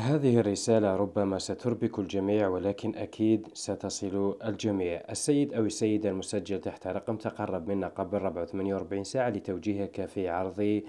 هذه الرسالة ربما ستربك الجميع ولكن أكيد ستصل الجميع السيد أو السيدة المسجل تحت رقم تقرب منا قبل 44 ساعة لتوجيهك في عرض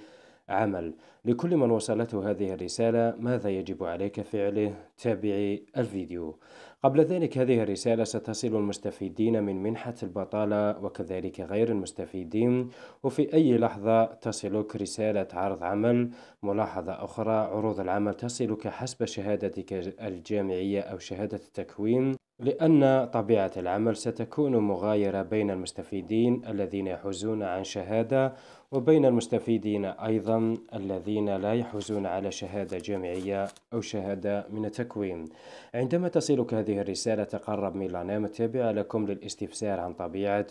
عمل لكل من وصلته هذه الرسالة ماذا يجب عليك فعله؟ تابع الفيديو قبل ذلك هذه الرسالة ستصل المستفيدين من منحة البطالة وكذلك غير المستفيدين وفي أي لحظة تصلك رسالة عرض عمل ملاحظة أخرى عروض العمل تصلك حسب شهادتك الجامعية أو شهادة التكوين لأن طبيعة العمل ستكون مغايرة بين المستفيدين الذين يحوزون عن شهادة وبين المستفيدين أيضا الذين لا يحوزون على شهادة جامعية أو شهادة من التكوين عندما تصلك هذه الرسالة تقرب من لنا التابعة لكم للاستفسار عن طبيعة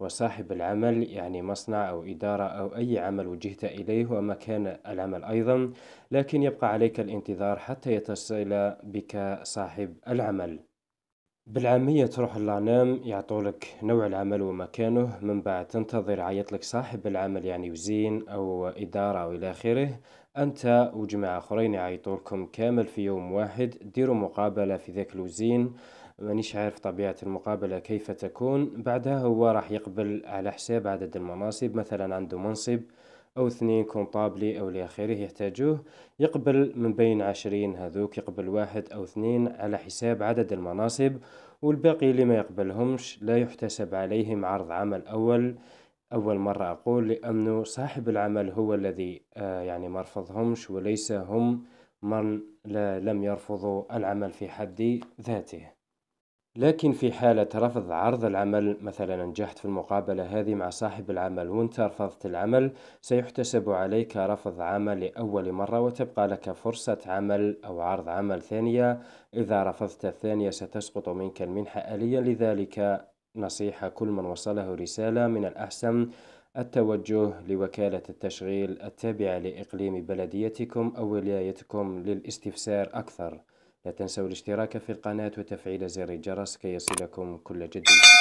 وصاحب العمل يعني مصنع أو إدارة أو أي عمل وجهت إليه ومكان العمل أيضا لكن يبقى عليك الانتظار حتى يتصل بك صاحب العمل بالعامية تروح للعنام يعطولك نوع العمل ومكانه من بعد تنتظر عيطلك صاحب العمل يعني وزين أو إدارة أو إلى آخره أنت وجماعة آخرين يعيطولكم كامل في يوم واحد ديروا مقابلة في ذاك الوزين مانيش عارف طبيعة المقابلة كيف تكون بعدها هو راح يقبل على حساب عدد المناصب مثلا عنده منصب أو اثنين كونطابلي أو لآخره يحتاجوه يقبل من بين عشرين هذوك يقبل واحد أو اثنين على حساب عدد المناصب والباقي اللي ما يقبلهمش لا يحتسب عليهم عرض عمل أول أول مرة أقول لأنه صاحب العمل هو الذي آه، يعني ما رفضهمش وليس هم من لم يرفضوا العمل في حد ذاته لكن في حالة رفض عرض العمل مثلا نجحت في المقابلة هذه مع صاحب العمل وانت رفضت العمل سيحتسب عليك رفض عمل لأول مرة وتبقى لك فرصة عمل أو عرض عمل ثانية إذا رفضت الثانية ستسقط منك المنحة آليا لذلك نصيحة كل من وصله رسالة من الأحسن التوجه لوكالة التشغيل التابعة لإقليم بلديتكم أو ولايتكم للاستفسار أكثر لا تنسوا الاشتراك في القناة وتفعيل زر الجرس كي يصلكم كل جديد